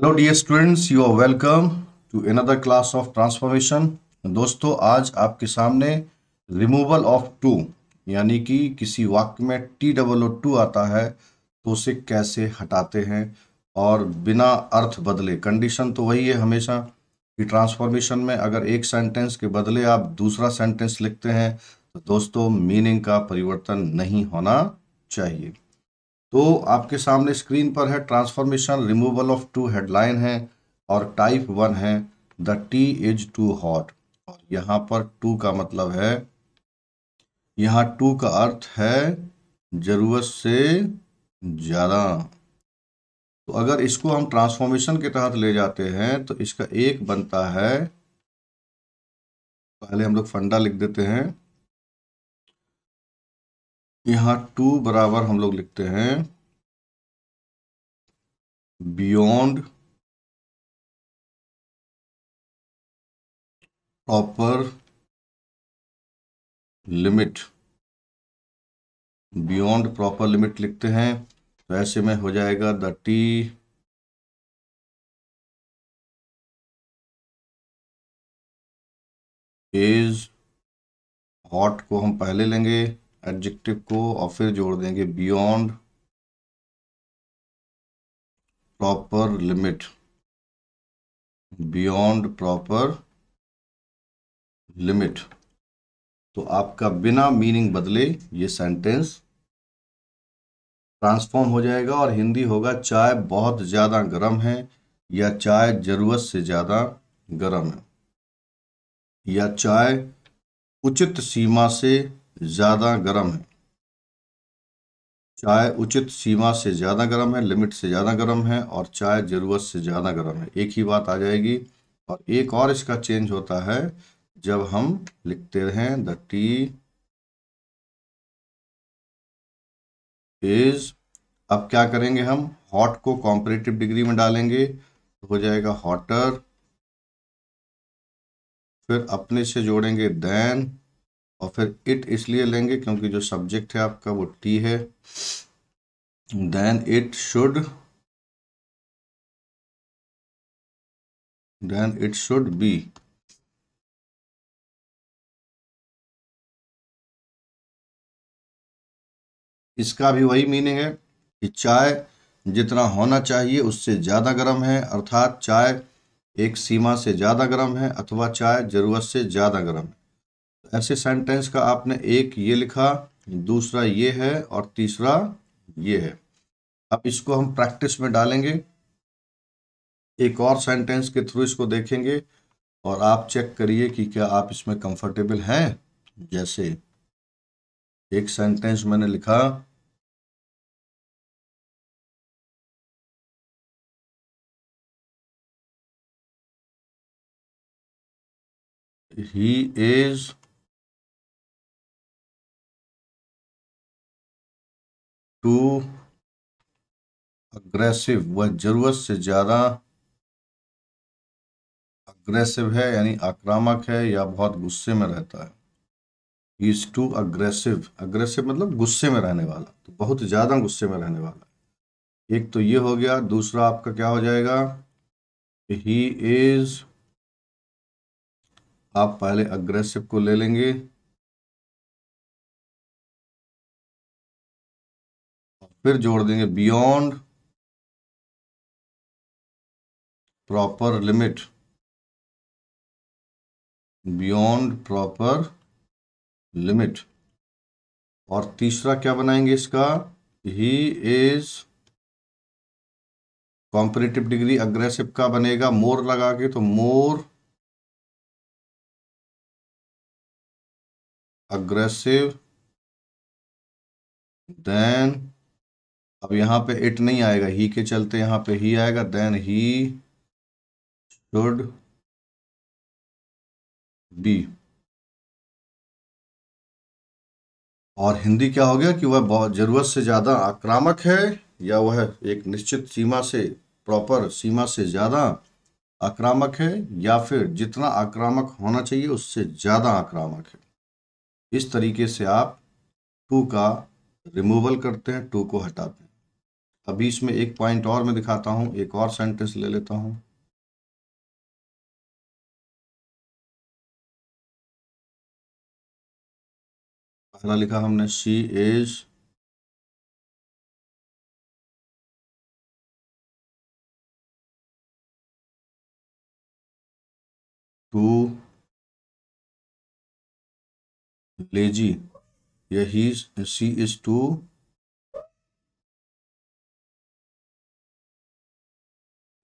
Hello dear students you are welcome to another class of transformation दोस्तों आज आपके सामने रिमूवल ऑफ टू यानी कि किसी वाक्य में टी डबल ओ टू आता है तो उसे कैसे हटाते हैं और बिना अर्थ बदले कंडीशन तो वही है हमेशा कि ट्रांसफॉर्मेशन में अगर एक सेंटेंस के बदले आप दूसरा सेंटेंस लिखते हैं तो दोस्तों मीनिंग का परिवर्तन नहीं होना चाहिए तो आपके सामने स्क्रीन पर है transformation removal of too headline है और टाइप वन है the tea is too hot और यहाँ पर टू का मतलब है यहाँ टू का अर्थ है ज़रूरत से ज़्यादा तो अगर इसको हम ट्रांसफॉर्मेशन के तहत ले जाते हैं तो इसका एक बनता है पहले हम लोग फंडा लिख देते हैं यहाँ टू बराबर हम लोग लिखते हैं beyond proper limit beyond proper limit लिखते हैं तो ऐसे में हो जाएगा द टी इज हॉट को हम पहले लेंगे एडजेक्टिव को और फिर जोड़ देंगे beyond proper limit beyond proper limit तो आपका बिना मीनिंग बदले ये सेंटेंस ट्रांसफॉर्म हो जाएगा और हिंदी होगा चाय बहुत ज़्यादा गर्म है या चाय ज़रूरत से ज़्यादा गर्म है या चाय उचित सीमा से ज़्यादा गर्म है चाय उचित सीमा से ज़्यादा गर्म है लिमिट से ज़्यादा गर्म है और चाय ज़रूरत से ज़्यादा गर्म है एक ही बात आ जाएगी और एक और इसका चेंज होता है जब हम लिखते रहें द टी इज अब क्या करेंगे हम हॉट को कॉम्परेटिव डिग्री में डालेंगे तो हो जाएगा हॉटर फिर अपने से जोड़ेंगे देन और फिर इट इसलिए लेंगे क्योंकि जो सब्जेक्ट है आपका वो टी है then it should then it should be इसका भी वही मीनिंग है कि चाय जितना होना चाहिए उससे ज़्यादा गर्म है अर्थात चाय एक सीमा से ज़्यादा गर्म है अथवा चाय ज़रूरत से ज़्यादा गर्म है ऐसे सेंटेंस का आपने एक ये लिखा दूसरा ये है और तीसरा ये है अब इसको हम प्रैक्टिस में डालेंगे एक और सेंटेंस के थ्रू इसको देखेंगे और आप चेक करिए कि क्या आप इसमें कंफर्टेबल हैं जैसे एक सेंटेंस मैंने लिखा ही इज टू अग्रेसिव वह जरूरत से ज़्यादा अग्रेसिव है यानी आक्रामक है या बहुत गुस्से में रहता है इज़ टू अग्रेसिव अग्रेसिव मतलब गुस्से में रहने वाला तो बहुत ज़्यादा गुस्से में रहने वाला एक तो ये हो गया दूसरा आपका क्या हो जाएगा ही इज़ आप पहले अग्रेसिव को ले लेंगे फिर जोड़ देंगे beyond proper limit beyond proper limit और तीसरा क्या बनाएंगे इसका ही इज कॉम्पिटेटिव डिग्री अग्रेसिव का बनेगा मोर लगा के तो मोर अग्रेसिव देन अब यहाँ पे इट नहीं आएगा ही के चलते यहाँ पे ही आएगा देन ही शुड बी और हिंदी क्या हो गया कि वह बहुत ज़रूरत से ज़्यादा आक्रामक है या वह एक निश्चित सीमा से प्रॉपर सीमा से ज़्यादा आक्रामक है या फिर जितना आक्रामक होना चाहिए उससे ज़्यादा आक्रामक है इस तरीके से आप टू का रिमूवल करते हैं टू को हटाते हैं अभी इसमें एक पॉइंट और मैं दिखाता हूं एक और सेंटेंस ले लेता हूं पहला लिखा हमने सी एज टू लेजी यही सी इज टू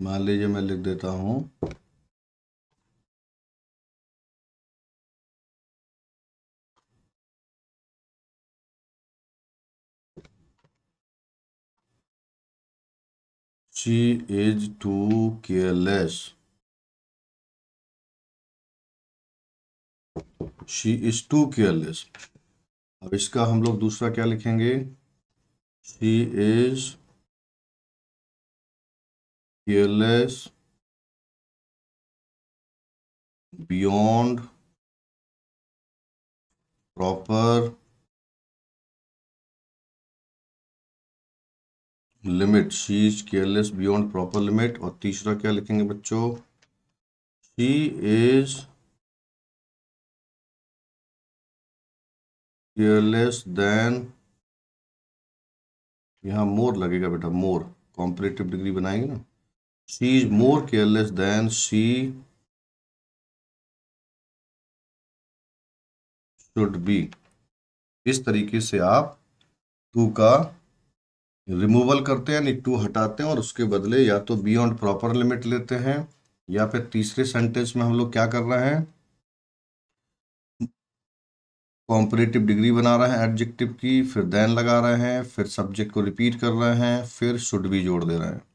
मान लीजिए मैं लिख देता हूं she is too careless she is too careless अब इसका हम लोग दूसरा क्या लिखेंगे she is fearless, beyond, proper, limit she is careless beyond proper limit और तीसरा क्या लिखेंगे बच्चों शी इज केयरलेस देन यहां मोर लगेगा बेटा मोर कॉम्पिटेटिव डिग्री बनाएंगे ना she is more careless than she should be इस तरीके से आप टू का रिमूवल करते हैं यानी टू हटाते हैं और उसके बदले या तो बियॉन्ड प्रॉपर लिमिट लेते हैं या फिर तीसरे सेंटेंस में हम लोग क्या कर रहे हैं कॉम्परेटिव डिग्री बना रहे हैं एडजेक्टिव की फिर देन लगा रहे हैं फिर सब्जेक्ट को रिपीट कर रहे हैं फिर शुड भी जोड़ दे रहे हैं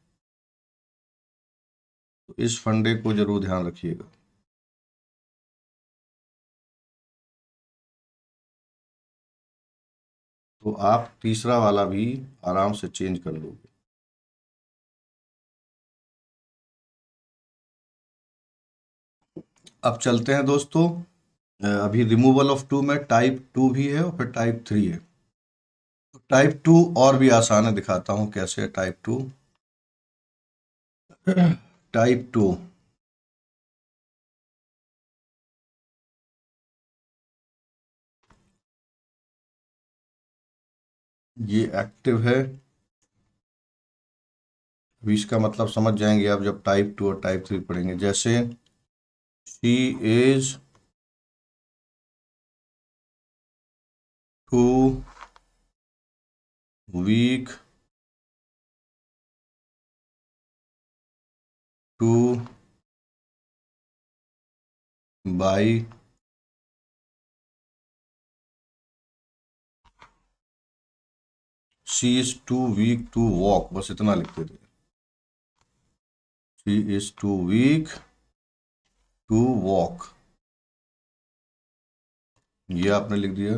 तो इस फंडे को जरूर ध्यान रखिएगा तो आप तीसरा वाला भी आराम से चेंज कर लोगे अब चलते हैं दोस्तों अभी रिमूवल ऑफ टू में टाइप टू भी है और फिर टाइप थ्री है तो टाइप टू और भी आसान है दिखाता हूं कैसे है टाइप टू टाइप टू ये एक्टिव है अभी इसका मतलब समझ जाएंगे आप जब टाइप टू और टाइप थ्री पढ़ेंगे जैसे she is too weak to buy she is too weak to walk बस इतना लिखते थे she is too weak to walk ये आपने लिख दिया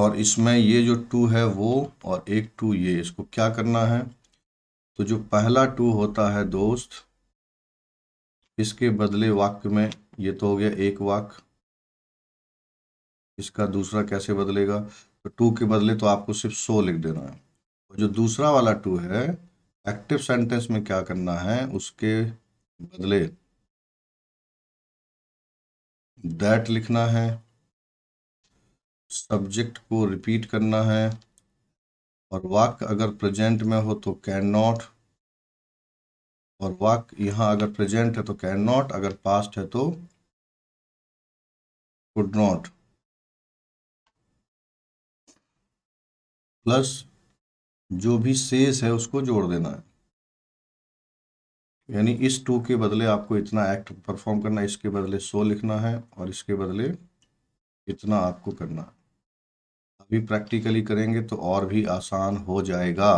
और इसमें ये जो टू है वो और एक टू ये इसको क्या करना है तो जो पहला टू होता है दोस्त इसके बदले वाक्य में ये तो हो गया एक वाक्य इसका दूसरा कैसे बदलेगा तो टू के बदले तो आपको सिर्फ सो लिख देना है और जो दूसरा वाला टू है एक्टिव सेंटेंस में क्या करना है उसके बदले दैट लिखना है सब्जेक्ट को रिपीट करना है और वाक अगर प्रेजेंट में हो तो कैन नॉट और वाक यहां अगर प्रेजेंट है तो कैन नॉट अगर पास्ट है तो कुड नॉट प्लस जो भी शेष है उसको जोड़ देना है यानी इस टू के बदले आपको इतना एक्ट परफॉर्म करना है इसके बदले सो लिखना है और इसके बदले इतना आपको करना है भी प्रैक्टिकली करेंगे तो और भी आसान हो जाएगा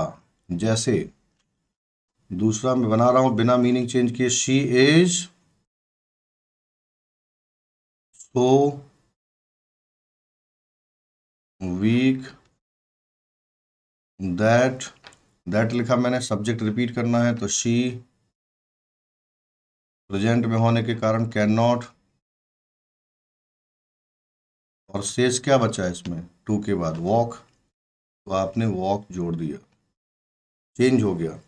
जैसे दूसरा मैं बना रहा हूं बिना मीनिंग चेंज किए she is so weak that that लिखा मैंने सब्जेक्ट रिपीट करना है तो शी प्रेजेंट में होने के कारण कैन नॉट और शेष क्या बचा इसमें टू के बाद वॉक तो आपने वॉक जोड़ दिया चेंज हो गया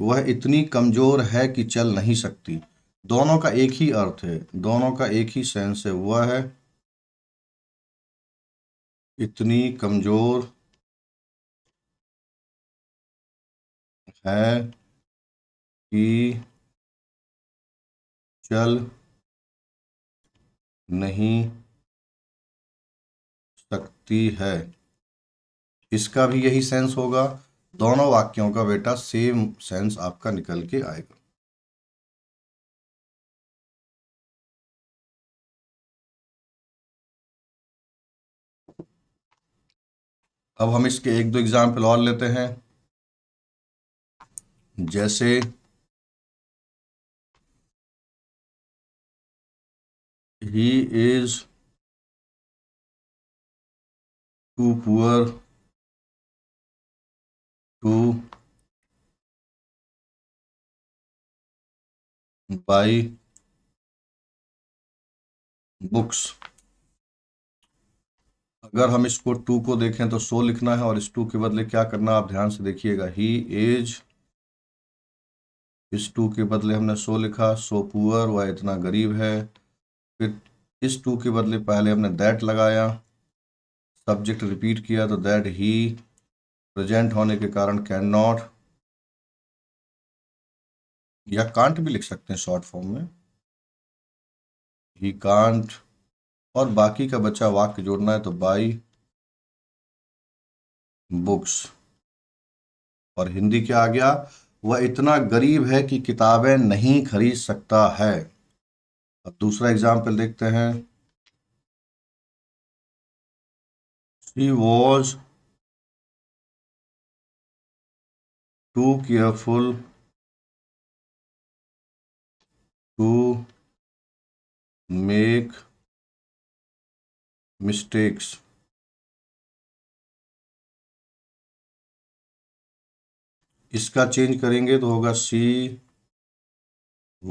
वह इतनी कमज़ोर है कि चल नहीं सकती दोनों का एक ही अर्थ है दोनों का एक ही सेंस है वह है इतनी कमज़ोर है कि चल नहीं सकती है इसका भी यही सेंस होगा दोनों वाक्यों का बेटा सेम सेंस आपका निकल के आएगा अब हम इसके एक दो एग्जाम्पल और लेते हैं जैसे he is too poor to buy books अगर हम इसको टू को देखें तो सो लिखना है और इस टू के बदले क्या करना आप ध्यान से देखिएगा ही एज इस टू के बदले हमने सो लिखा सो पुअर वह इतना गरीब है फिर इस टू के बदले पहले हमने दैट लगाया सब्जेक्ट रिपीट किया तो दैट ही प्रेजेंट होने के कारण कैन नॉट या कांट भी लिख सकते हैं शॉर्ट फॉर्म में ही कांट और बाकी का बच्चा वाक्य जोड़ना है तो बाई बुक्स और हिंदी क्या आ गया वह इतना गरीब है कि किताबें नहीं खरीद सकता है अब दूसरा एग्जाम्पल देखते हैं He was too careful to make mistakes. इसका चेंज करेंगे तो होगा she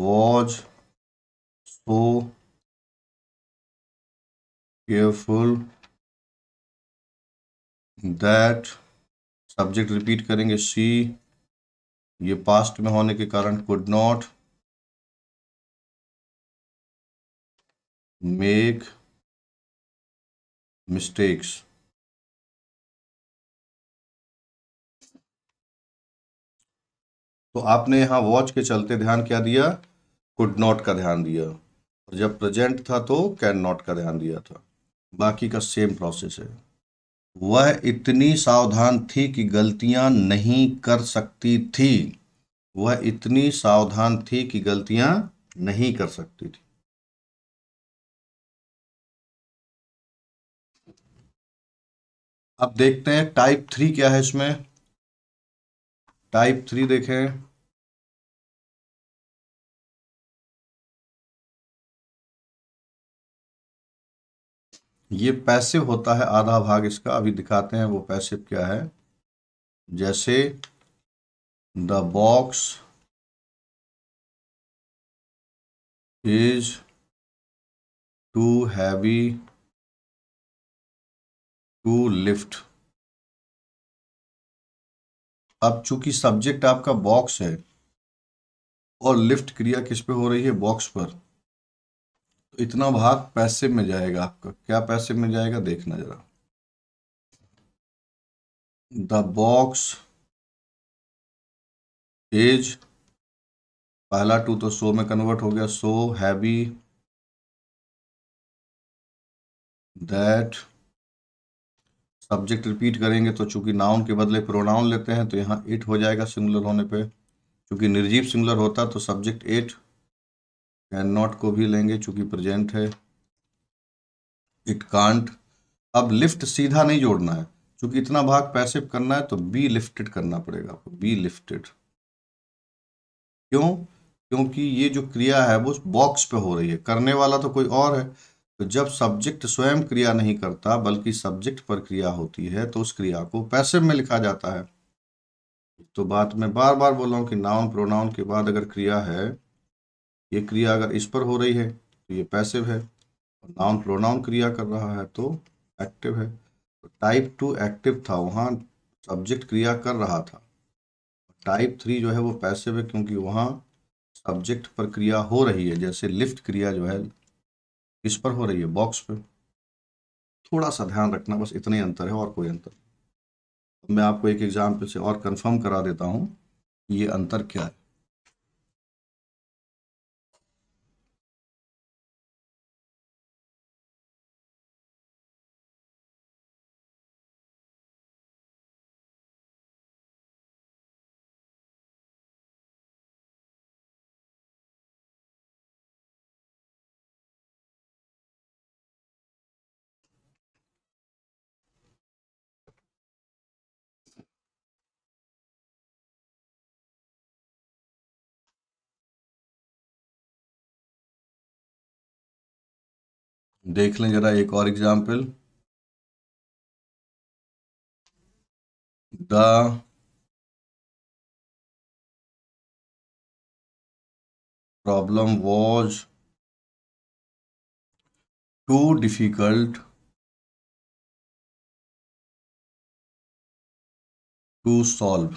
was so careful that subject repeat करेंगे सी ये पास्ट में होने के कारण कुड नॉट मेक मिस्टेक्स तो आपने यहां वॉच के चलते ध्यान क्या दिया कुड नॉट का ध्यान दिया और जब प्रेजेंट था तो कैन नॉट का ध्यान दिया था बाकी का सेम प्रोसेस है वह इतनी सावधान थी कि गलतियां नहीं कर सकती थी वह इतनी सावधान थी कि गलतियां नहीं कर सकती थी अब देखते हैं टाइप थ्री क्या है इसमें टाइप थ्री देखें ये पैसिव होता है आधा भाग इसका अभी दिखाते हैं वो पैसिव क्या है जैसे the box is too heavy to lift अब चूंकि सब्जेक्ट आपका बॉक्स है और लिफ्ट क्रिया किस पे हो रही है बॉक्स पर तो इतना भाग पैसे में जाएगा आपका क्या पैसे में जाएगा देखना जरा द बॉक्स एज पहला टू तो सो में कन्वर्ट हो गया so heavy that subject repeat करेंगे तो चूंकि नाउन के बदले प्रोनाउन लेते हैं तो यहाँ इट हो जाएगा सिंगुलर होने पे क्योंकि निर्जीव सिंगुलर होता तो सब्जेक्ट एट एंड नॉट को भी लेंगे चूंकि प्रेजेंट है इट कांट अब लिफ्ट सीधा नहीं जोड़ना है चूंकि इतना भाग पैसिव करना है तो बी लिफ्टेड करना पड़ेगा आपको बी लिफ्टेड क्यों क्योंकि ये जो क्रिया है वो बॉक्स पे हो रही है करने वाला तो कोई और है तो जब सब्जेक्ट स्वयं क्रिया नहीं करता बल्कि सब्जेक्ट पर क्रिया होती है तो उस क्रिया को पैसिव में लिखा जाता है तो बात मैं बार बार बोल रहा कि नाउन प्रोनाउन के बाद अगर क्रिया है ये क्रिया अगर इस पर हो रही है तो ये पैसिव है और नाउन प्रोनाउन क्रिया कर रहा है तो एक्टिव है तो टाइप टू एक्टिव था वहाँ सब्जेक्ट क्रिया कर रहा था टाइप थ्री जो है वो पैसिव है क्योंकि वहाँ सब्जेक्ट पर क्रिया हो रही है जैसे लिफ्ट क्रिया जो है इस पर हो रही है बॉक्स पर थोड़ा सा ध्यान रखना बस इतने अंतर है और कोई अंतर मैं आपको एक एग्जाम्पल से और कंफर्म करा देता हूँ ये अंतर क्या है देख लें जरा एक और example the problem was too difficult to solve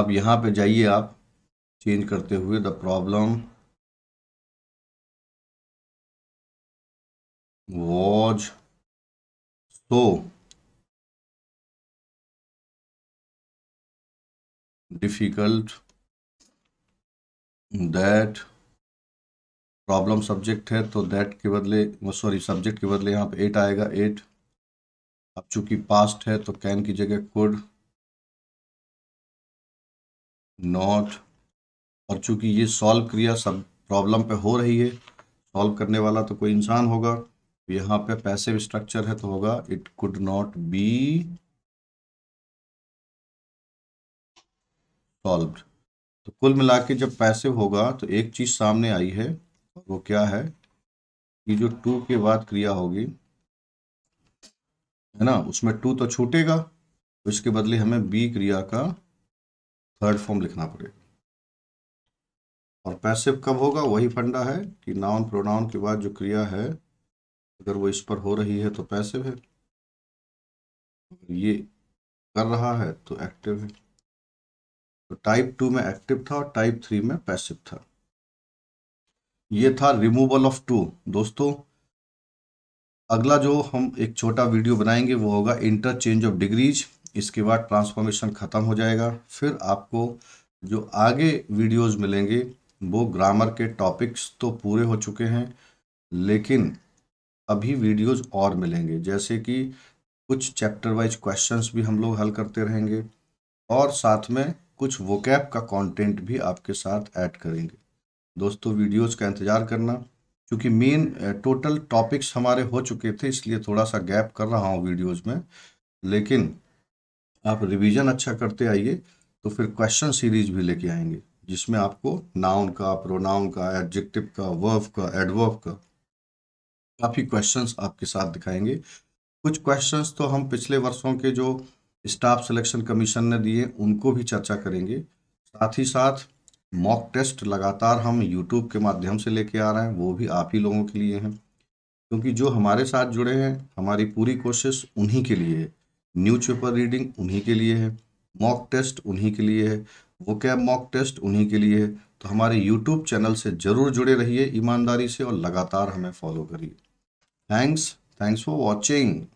अब यहां पे जाइए आप चेंज करते हुए the problem was so difficult that problem subject है तो दैट के बदले सॉरी सब्जेक्ट के बदले यहाँ पे एट आएगा एट अब चूंकि पास्ट है तो कैन की जगह कुड नॉट और चूंकि ये सॉल्व क्रिया सब प्रॉब्लम पे हो रही है सॉल्व करने वाला तो कोई इंसान होगा यहाँ पे पैसिव स्ट्रक्चर है तो होगा it could not be solve तो कुल मिला के जब पैसिव होगा तो एक चीज़ सामने आई है वो क्या है कि जो टू के बाद क्रिया होगी है ना उसमें टू तो छूटेगा तो इसके बदले हमें बी क्रिया का थर्ड फॉर्म लिखना पड़ेगा और पैसिव कब होगा वही फंडा है कि नाउन प्रोनाउन के बाद जो क्रिया है अगर वो इस पर हो रही है तो पैसिव है ये कर रहा है तो एक्टिव है तो टाइप टू में एक्टिव था और टाइप थ्री में पैसिव था ये था रिमूवल ऑफ टू दोस्तों अगला जो हम एक छोटा वीडियो बनाएंगे वो होगा इंटरचेंज ऑफ डिग्रीज इसके बाद ट्रांसफॉर्मेशन ख़त्म हो जाएगा फिर आपको जो आगे वीडियोस मिलेंगे वो ग्रामर के टॉपिक्स तो पूरे हो चुके हैं लेकिन अभी वीडियोस और मिलेंगे जैसे कि कुछ चैप्टर वाइज क्वेश्चंस भी हम लोग हल करते रहेंगे और साथ में कुछ वोकैप का कंटेंट भी आपके साथ ऐड करेंगे दोस्तों वीडियोस का इंतज़ार करना क्योंकि मेन टोटल टॉपिक्स हमारे हो चुके थे इसलिए थोड़ा सा गैप कर रहा हूँ वीडियोज़ में लेकिन आप रिविज़न अच्छा करते आइए तो फिर क्वेश्चन सीरीज भी लेके आएंगे जिसमें आपको नाउन का प्रोनाउन का एडजेक्टिव का वर्फ का एडवर्फ का काफ़ी क्वेश्चंस आपके साथ दिखाएंगे कुछ क्वेश्चंस तो हम पिछले वर्षों के जो स्टाफ सिलेक्शन कमीशन ने दिए उनको भी चर्चा करेंगे साथ ही साथ मॉक टेस्ट लगातार हम यूट्यूब के माध्यम से लेके आ रहे हैं वो भी आप ही लोगों के लिए हैं क्योंकि जो हमारे साथ जुड़े हैं हमारी पूरी कोशिश उन्हीं के लिए है न्यूज़पेपर रीडिंग उन्हीं के लिए है मॉक टेस्ट उन्हीं के लिए है वो कैब मॉक टेस्ट उन्हीं के लिए है तो हमारे यूट्यूब चैनल से ज़रूर जुड़े रहिए ईमानदारी से और लगातार हमें फॉलो करिए Thanks. Thanks for watching.